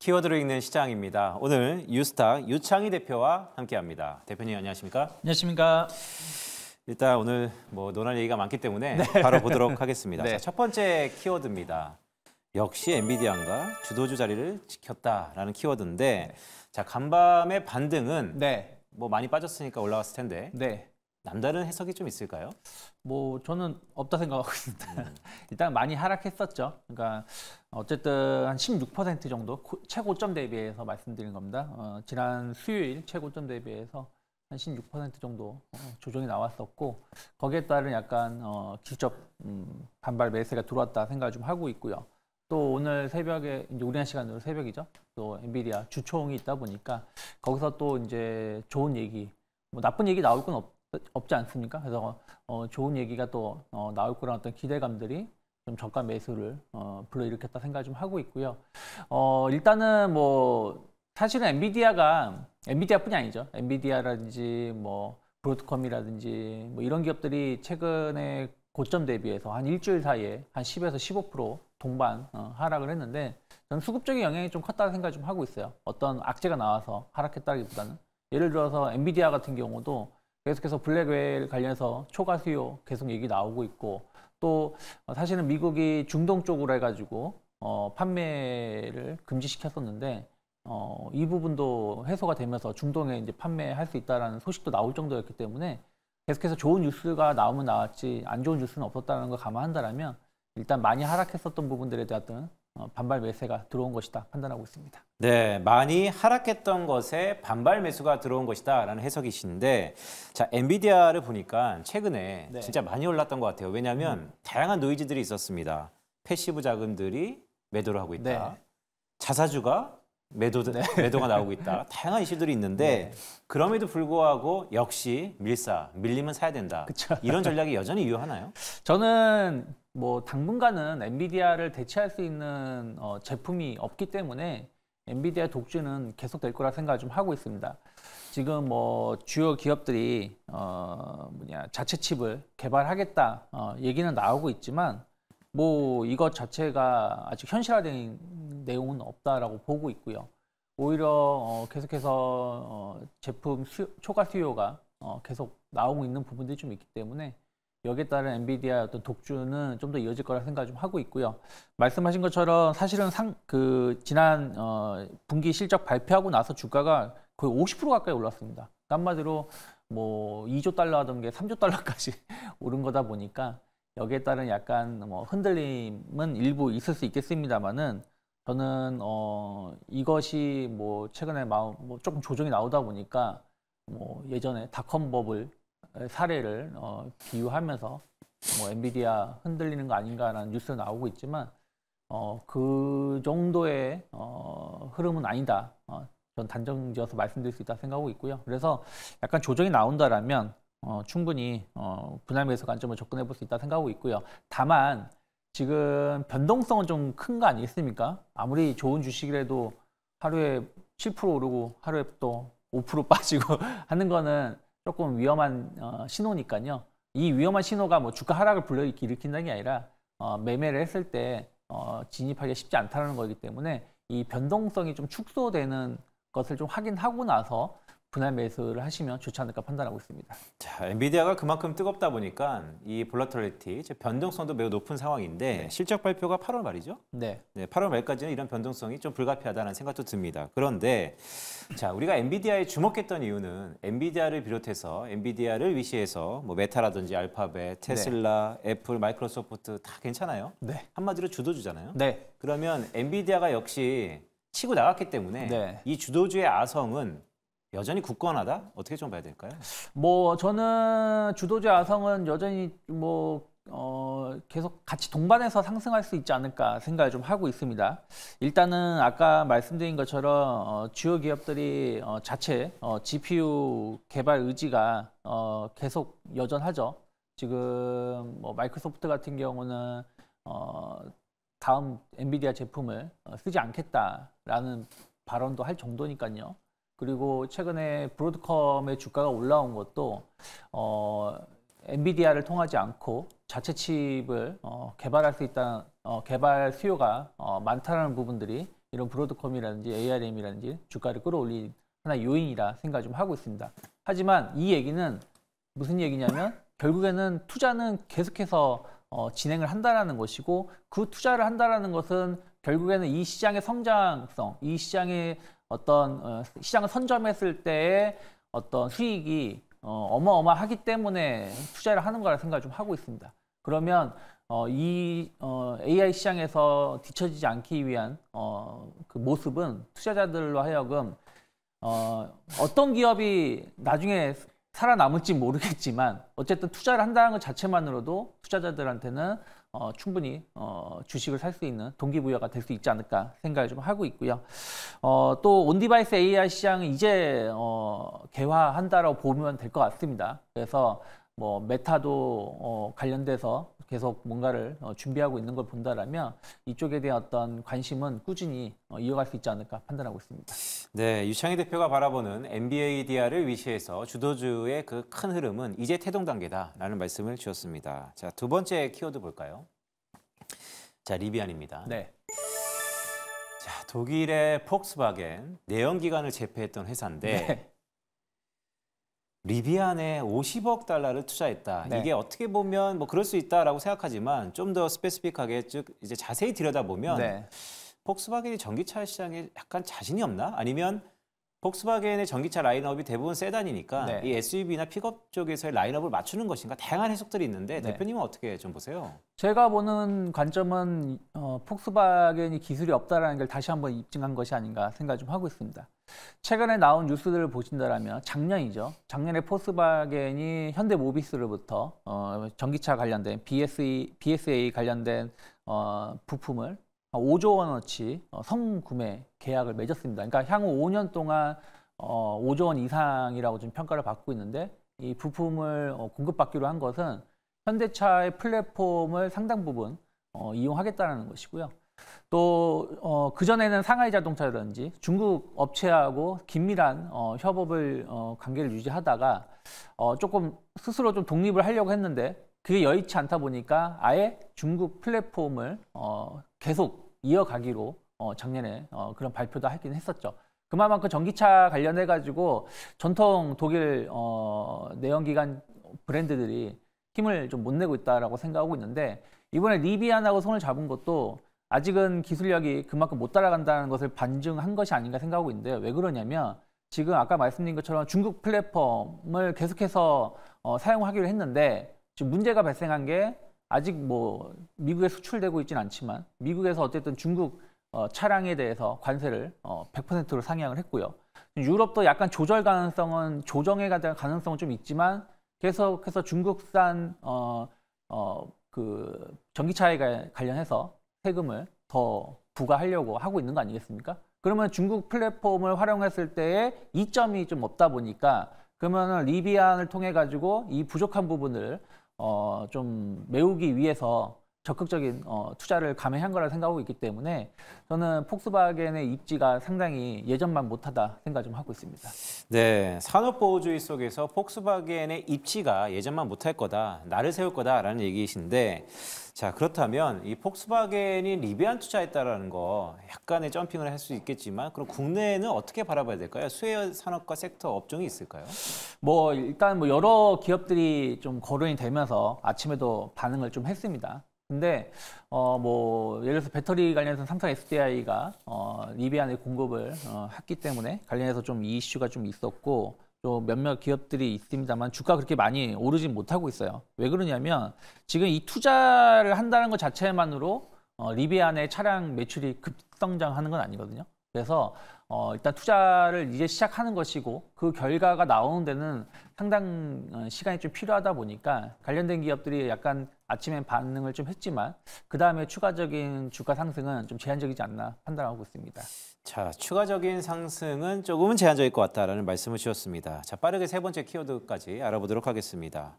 키워드로 읽는 시장입니다. 오늘 유스탁 유창희 대표와 함께합니다. 대표님 안녕하십니까? 안녕하십니까? 일단 오늘 뭐 논할 얘기가 많기 때문에 네. 바로 보도록 하겠습니다. 네. 자, 첫 번째 키워드입니다. 역시 엔비디아가 주도주 자리를 지켰다라는 키워드인데 네. 자 간밤의 반등은 네. 뭐 많이 빠졌으니까 올라왔을 텐데 네. 남다른 해석이 좀 있을까요? 뭐 저는 없다 생각하고 있습니다 음. 일단 많이 하락했었죠. 그러니까 어쨌든 한 16% 정도 최고점 대비해서 말씀드린 겁니다. 어, 지난 수요일 최고점 대비해서 한 16% 정도 어, 조정이 나왔었고 거기에 따른 약간 어, 직접 음, 반발 매세가 들어왔다 생각을 좀 하고 있고요. 또 오늘 새벽에 이제 우리나 시간으로 새벽이죠. 또 엔비디아 주총이 있다 보니까 거기서 또 이제 좋은 얘기, 뭐 나쁜 얘기 나올 건 없, 없지 않습니까? 그래서 어, 어, 좋은 얘기가 또 어, 나올 거란 어떤 기대감들이 좀 저가 매수를 어, 불러일으켰다 생각을 좀 하고 있고요. 어, 일단은 뭐 사실은 엔비디아가 엔비디아뿐이 아니죠. 엔비디아라든지 뭐 브로드컴이라든지 뭐 이런 기업들이 최근에 고점 대비해서 한 일주일 사이에 한 10에서 15% 동반 어, 하락을 했는데 저는 수급적인 영향이 좀 컸다는 생각을 좀 하고 있어요. 어떤 악재가 나와서 하락했다기보다는 예를 들어서 엔비디아 같은 경우도 계속해서 블랙웰 관련해서 초과 수요 계속 얘기 나오고 있고 또 어, 사실은 미국이 중동 쪽으로 해가지고 어, 판매를 금지시켰었는데 어, 이 부분도 해소가 되면서 중동에 이제 판매할 수 있다라는 소식도 나올 정도였기 때문에 계속해서 좋은 뉴스가 나오면 나왔지 안 좋은 뉴스는 없었다는 걸 감안한다면 일단 많이 하락했었던 부분들에 대한 어, 반발 매세가 들어온 것이다 판단하고 있습니다. 네, 많이 하락했던 것에 반발 매수가 들어온 것이다라는 해석이신데 자, 엔비디아를 보니까 최근에 네. 진짜 많이 올랐던 것 같아요. 왜냐하면 음. 다양한 노이즈들이 있었습니다. 패시브 자금들이 매도를 하고 있다. 네. 자사주가 매도, 네. 매도가 나오고 있다. 다양한 이슈들이 있는데 네. 그럼에도 불구하고 역시 밀사, 밀리면 사야 된다. 그쵸. 이런 전략이 여전히 유효하나요? 저는 뭐 당분간은 엔비디아를 대체할 수 있는 어, 제품이 없기 때문에 엔비디아 독주는 계속될 거라 생각을 좀 하고 있습니다. 지금 뭐 주요 기업들이 어 뭐냐 자체 칩을 개발하겠다 어 얘기는 나오고 있지만 뭐 이것 자체가 아직 현실화된 내용은 없다라고 보고 있고요. 오히려 어, 계속해서 어, 제품 수요, 초과 수요가 어, 계속 나오고 있는 부분들이 좀 있기 때문에 여기에 따른 엔비디아의 어떤 독주는 좀 더 이어질 거라 생각 좀 하고 있고요. 말씀하신 것처럼 사실은 상, 그 지난 어, 분기 실적 발표하고 나서 주가가 거의 50% 가까이 올랐습니다. 한마디로 뭐 2조 달러 하던 게 3조 달러까지 오른 거다 보니까 여기에 따른 약간 뭐 흔들림은 일부 있을 수 있겠습니다만은 저는 어 이것이 뭐 최근에 마음 뭐 조금 조정이 나오다 보니까 뭐 예전에 닷컴법을 사례를 어 비유하면서 뭐 엔비디아 흔들리는 거 아닌가라는 뉴스 나오고 있지만 어그 정도의 어 흐름은 아니다. 어, 전 단정지어서 말씀드릴 수 있다 생각하고 있고요. 그래서 약간 조정이 나온다라면 어, 충분히 어, 분할 매수 관점을 접근해 볼 수 있다 생각하고 있고요. 다만 지금 변동성은 좀 큰 거 아니겠습니까? 아무리 좋은 주식이라도 하루에 7% 오르고 하루에 또 5% 빠지고 하는 거는 조금 위험한 어, 신호니까요. 이 위험한 신호가 뭐 주가 하락을 불러일으킨다는 게 아니라 어, 매매를 했을 때 어, 진입하기가 쉽지 않다는 거기 때문에 이 변동성이 좀 축소되는 것을 좀 확인하고 나서 분할 매수를 하시면 좋지 않을까 판단하고 있습니다. 자, 엔비디아가 그만큼 뜨겁다 보니까 이 볼라터리티, 변동성도 매우 높은 상황인데 네. 실적 발표가 8월 말이죠? 네. 네. 8월 말까지는 이런 변동성이 좀 불가피하다는 생각도 듭니다. 그런데 자, 우리가 엔비디아에 주목했던 이유는 엔비디아를 비롯해서 엔비디아를 위시해서 뭐 메타라든지 알파벳, 네. 테슬라, 네. 애플, 마이크로소프트 다 괜찮아요? 네. 한마디로 주도주잖아요. 네. 그러면 엔비디아가 역시 치고 나갔기 때문에 네. 이 주도주의 아성은 여전히 굳건하다? 어떻게 좀 봐야 될까요? 뭐 저는 주도자 아성은 여전히 뭐 어, 계속 같이 동반해서 상승할 수 있지 않을까 생각을 좀 하고 있습니다. 일단은 아까 말씀드린 것처럼 어, 주요 기업들이 어, 자체 어, GPU 개발 의지가 어, 계속 여전하죠. 지금 뭐 마이크로소프트 같은 경우는 어, 다음 엔비디아 제품을 어, 쓰지 않겠다라는 발언도 할 정도니까요. 그리고 최근에 브로드컴의 주가가 올라온 것도 어, 엔비디아를 통하지 않고 자체 칩을 어, 개발할 수 있다는 어, 개발 수요가 어, 많다는 부분들이 이런 브로드컴이라든지 ARM이라든지 주가를 끌어올린 하나 요인이라 생각 좀 하고 있습니다. 하지만 이 얘기는 무슨 얘기냐면 결국에는 투자는 계속해서 어, 진행을 한다라는 것이고 그 투자를 한다라는 것은 결국에는 이 시장의 성장성, 이 시장의 어떤 어, 시장을 선점했을 때의 어떤 수익이 어, 어마어마하기 때문에 투자를 하는 거라 생각을 좀 하고 있습니다. 그러면 어, 이 AI 시장에서 뒤처지지 않기 위한 그 모습은 투자자들로 하여금 어떤 기업이 나중에 살아남을지 모르겠지만 어쨌든 투자를 한다는 것 자체만으로도 투자자들한테는 어, 충분히 어, 주식을 살 수 있는 동기부여가 될 수 있지 않을까 생각을 좀 하고 있고요. 어, 또 온디바이스 AI 시장은 이제 어, 개화한다라고 보면 될 것 같습니다. 그래서 뭐 메타도 어, 관련돼서 계속 뭔가를 어, 준비하고 있는 걸 본다라면 이쪽에 대한 어떤 관심은 꾸준히 어, 이어갈 수 있지 않을까 판단하고 있습니다. 네, 유창희 대표가 바라보는 MBA DR을 위시해서 주도주의 그 큰 흐름은 이제 태동 단계다라는 말씀을 주셨습니다. 자, 두 번째 키워드 볼까요? 자, 리비안입니다. 네. 자, 독일의 폭스바겐 내연기관을 제패했던 회사인데 네. 리비안에 50억 달러를 투자했다. 네. 이게 어떻게 보면 뭐 그럴 수 있다라고 생각하지만 좀 더 스페시픽하게 즉 이제 자세히 들여다보면 네. 폭스바겐이 전기차 시장에 약간 자신이 없나? 아니면 폭스바겐의 전기차 라인업이 대부분 세단이니까 네. 이 SUV나 픽업 쪽에서의 라인업을 맞추는 것인가 다양한 해석들이 있는데 네. 대표님은 어떻게 좀 보세요? 제가 보는 관점은 어, 폭스바겐이 기술이 없다라는 걸 다시 한번 입증한 것이 아닌가 생각 좀 하고 있습니다. 최근에 나온 뉴스들을 보신다라면 작년이죠. 작년에 포스바겐이 현대모비스로부터 어, 전기차 관련된 BSE, BSA 관련된 어, 부품을 5조 원어치 어, 성구매 계약을 맺었습니다. 그러니까 향후 5년 동안 어, 5조 원 이상이라고 지금 평가를 받고 있는데 이 부품을 어, 공급받기로 한 것은 현대차의 플랫폼을 상당 부분 어, 이용하겠다는 것이고요. 또 어, 그전에는 상하이 자동차라든지 중국 업체하고 긴밀한 어, 협업을 어, 관계를 유지하다가 어, 조금 스스로 좀 독립을 하려고 했는데 그게 여의치 않다 보니까 아예 중국 플랫폼을 어, 계속 이어가기로 어, 작년에 어, 그런 발표도 하긴 했었죠. 그만큼 전기차 관련해 가지고 전통 독일 어, 내연기관 브랜드들이 힘을 좀 못 내고 있다라고 생각하고 있는데 이번에 리비안하고 손을 잡은 것도 아직은 기술력이 그만큼 못 따라간다는 것을 반증한 것이 아닌가 생각하고 있는데 요왜 그러냐면 지금 아까 말씀드린 것처럼 중국 플랫폼을 계속해서 어, 사용하기로 했는데 지금 문제가 발생한 게 아직 뭐 미국에 수출되고 있지는 않지만 미국에서 어쨌든 중국 어, 차량에 대해서 관세를 어, 100%로 상향을 했고요. 유럽도 약간 조절 가능성은 조정에 대한 가능성은 좀 있지만 계속해서 중국산 어, 어, 그 전기차에 관련해서 세금을 더 부과하려고 하고 있는 거 아니겠습니까? 그러면 중국 플랫폼을 활용했을 때에 이점이 좀 없다 보니까 그러면 리비안을 통해 가지고 이 부족한 부분을 어, 좀 메우기 위해서 적극적인 어, 투자를 감행한 거라 생각하고 있기 때문에 저는 폭스바겐의 입지가 상당히 예전만 못하다 생각 좀 하고 있습니다. 네, 산업보호주의 속에서 폭스바겐의 입지가 예전만 못할 거다, 나를 세울 거다라는 얘기이신데 자 그렇다면 이 폭스바겐이 리비안 투자했다라는 거 약간의 점핑을 할 수 있겠지만 그럼 국내에는 어떻게 바라봐야 될까요? 수혜 산업과 섹터 업종이 있을까요? 뭐 일단 뭐 여러 기업들이 좀 거론이 되면서 아침에도 반응을 좀 했습니다. 근데 어 뭐 예를 들어서 배터리 관련해서 삼성 SDI가 어 리비안의 공급을 어 했기 때문에 관련해서 좀 이슈가 좀 있었고 또 몇몇 기업들이 있습니다만 주가 그렇게 많이 오르진 못하고 있어요. 왜 그러냐면 지금 이 투자를 한다는 것 자체만으로 어, 리비안의 차량 매출이 급성장하는 건 아니거든요. 그래서 어, 일단 투자를 이제 시작하는 것이고 그 결과가 나오는 데는 상당 어, 시간이 좀 필요하다 보니까 관련된 기업들이 약간 아침에 반응을 좀 했지만 그 다음에 추가적인 주가 상승은 좀 제한적이지 않나 판단하고 있습니다. 자, 추가적인 상승은 조금은 제한적일 것 같다라는 말씀을 주셨습니다. 자, 빠르게 세 번째 키워드까지 알아보도록 하겠습니다.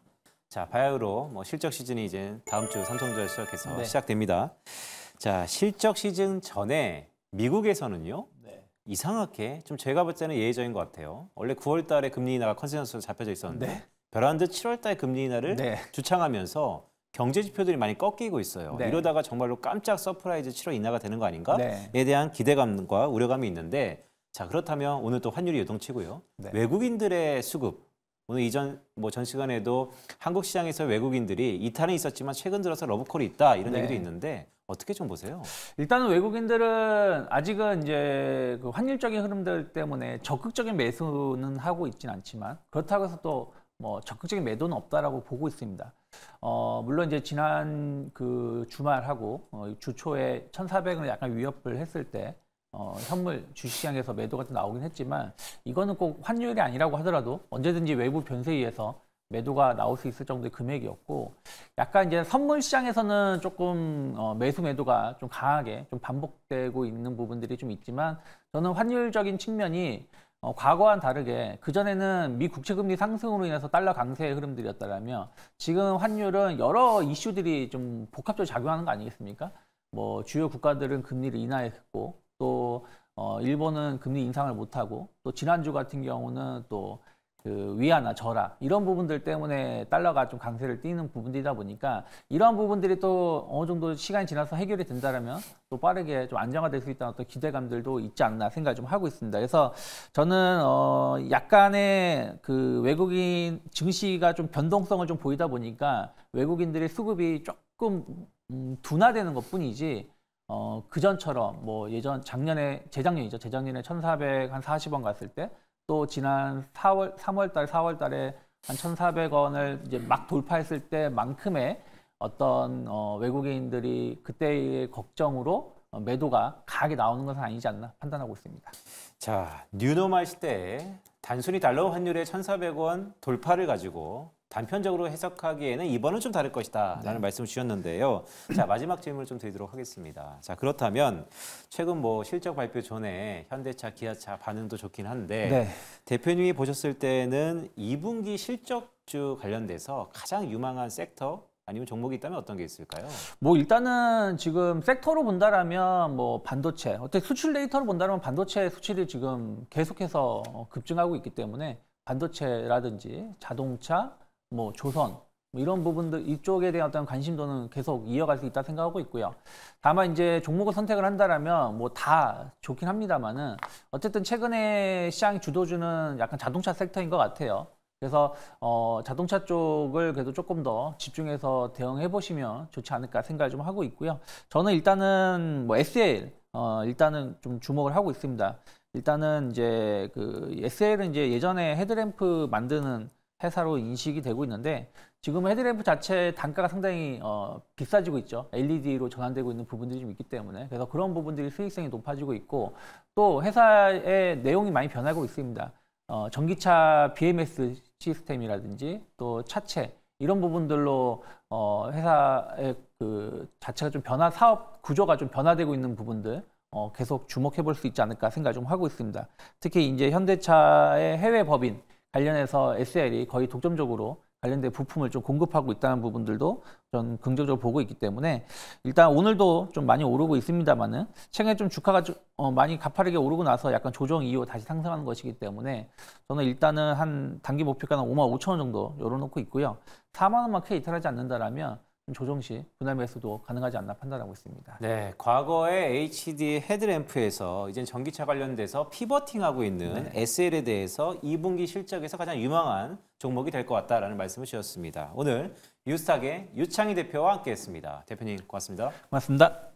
자, 바야흐로 뭐 실적 시즌이 이제 다음 주 삼성전자 시작해서 네. 시작됩니다. 자, 실적 시즌 전에 미국에서는요. 네. 이상하게 좀 제가 볼 때는 예외적인 것 같아요. 원래 9월 달에 금리 인하가 컨센서스로 잡혀져 있었는데 네. 벼란 듯 7월 달에 금리 인하를 네. 주창하면서 경제 지표들이 많이 꺾이고 있어요. 네. 이러다가 정말로 깜짝 서프라이즈 7월 인하가 되는 거 아닌가에 네. 대한 기대감과 우려감이 있는데 자 그렇다면 오늘 또 환율이 요동치고요. 네. 외국인들의 수급 오늘 이전 뭐 전 시간에도 한국 시장에서 외국인들이 이탈은 있었지만 최근 들어서 러브콜이 있다 이런 네. 얘기도 있는데 어떻게 좀 보세요? 일단은 외국인들은 아직은 이제 그 환율적인 흐름들 때문에 적극적인 매수는 하고 있진 않지만 그렇다고 해서 또 뭐 적극적인 매도는 없다라고 보고 있습니다. 어, 물론 이제 지난 그 주말하고 어, 주초에 1,400을 약간 위협을 했을 때 어, 현물 주식시장에서 매도가 나오긴 했지만 이거는 꼭 환율이 아니라고 하더라도 언제든지 외부 변세에 의해서 매도가 나올 수 있을 정도의 금액이었고 약간 이제 선물 시장에서는 조금 어, 매수 매도가 좀 강하게 좀 반복되고 있는 부분들이 좀 있지만 저는 환율적인 측면이 어, 과거와는 다르게 그전에는 미 국채금리 상승으로 인해서 달러 강세의 흐름들이었다면 지금 환율은 여러 이슈들이 좀 복합적으로 작용하는 거 아니겠습니까? 뭐 주요 국가들은 금리를 인하했고 또 어, 일본은 금리 인상을 못하고 또 지난주 같은 경우는 또 그위아나저하 이런 부분들 때문에 달러가 좀 강세를 띠는 부분들이다 보니까 이러한 부분들이 또 어느 정도 시간이 지나서 해결이 된다면 라또 빠르게 좀 안정화될 수 있다는 어떤 기대감들도 있지 않나 생각을 좀 하고 있습니다. 그래서 저는 어 약간의 그 외국인 증시가 좀 변동성을 좀 보이다 보니까 외국인들의 수급이 조금 음 둔화되는 것뿐이지 어, 그전처럼 뭐 예전 작년에 재작년이죠. 재작년에 1 4 0 0 한4 0원 갔을 때또 지난 4월, 3월달, 4월달에 한 1,400원을 이제 막 돌파했을 때만큼의 어떤 어, 외국인들이 그때의 걱정으로 어, 매도가 강하게 나오는 것은 아니지 않나 판단하고 있습니다. 자, 뉴노말 시대 단순히 달러 환율의 1,400원 돌파를 가지고 단편적으로 해석하기에는 이번은 좀 다를 것이다라는 네. 말씀을 주셨는데요. 자 마지막 질문을 좀 드리도록 하겠습니다. 자 그렇다면 최근 뭐 실적 발표 전에 현대차, 기아차 반응도 좋긴 한데 네. 대표님이 보셨을 때는 2분기 실적주 관련돼서 가장 유망한 섹터 아니면 종목이 있다면 어떤 게 있을까요? 뭐 일단은 지금 섹터로 본다라면 뭐 반도체 어떻게 수출 데이터로 본다면 반도체 수출이 지금 계속해서 어, 급증하고 있기 때문에 반도체라든지 자동차 뭐 조선 뭐 이런 부분들 이쪽에 대한 어떤 관심도는 계속 이어갈 수 있다 생각하고 있고요. 다만 이제 종목을 선택을 한다라면 뭐 다 좋긴 합니다만은 어쨌든 최근에 시장 주도주는 약간 자동차 섹터인 것 같아요. 그래서 어, 자동차 쪽을 그래도 조금 더 집중해서 대응해 보시면 좋지 않을까 생각을 좀 하고 있고요. 저는 일단은 뭐 SL 어, 일단은 좀 주목을 하고 있습니다. 일단은 이제 그 SL은 이제 예전에 헤드램프 만드는 회사로 인식이 되고 있는데 지금 헤드램프 자체 단가가 상당히 어, 비싸지고 있죠. LED로 전환되고 있는 부분들이 좀 있기 때문에 그래서 그런 부분들이 수익성이 높아지고 있고 또 회사의 내용이 많이 변하고 있습니다. 어, 전기차 BMS 시스템이라든지 또 차체 이런 부분들로 어, 회사의 그 자체가 좀 변화 사업 구조가 좀 변화되고 있는 부분들 어, 계속 주목해 볼 수 있지 않을까 생각 좀 하고 있습니다. 특히 이제 현대차의 해외 법인 관련해서 SL이 거의 독점적으로 관련된 부품을 좀 공급하고 있다는 부분들도 전 긍정적으로 보고 있기 때문에 일단 오늘도 좀 많이 오르고 있습니다만은 최근에 좀 주가가 좀 어, 많이 가파르게 오르고 나서 약간 조정 이후 다시 상승하는 것이기 때문에 저는 일단은 한 단기 목표가는 5만 5천 원 정도 열어놓고 있고요. 4만 원만 크게 이탈하지 않는다라면 조정 시 분할 매수도 가능하지 않나 판단하고 있습니다. 네, 과거에 HD 헤드램프에서 이제 전기차 관련돼서 피버팅하고 있는 네. SL에 대해서 2분기 실적에서 가장 유망한 종목이 될 것 같다라는 말씀을 주셨습니다. 오늘 유스탁의 유창희 대표와 함께했습니다. 대표님 고맙습니다. 고맙습니다.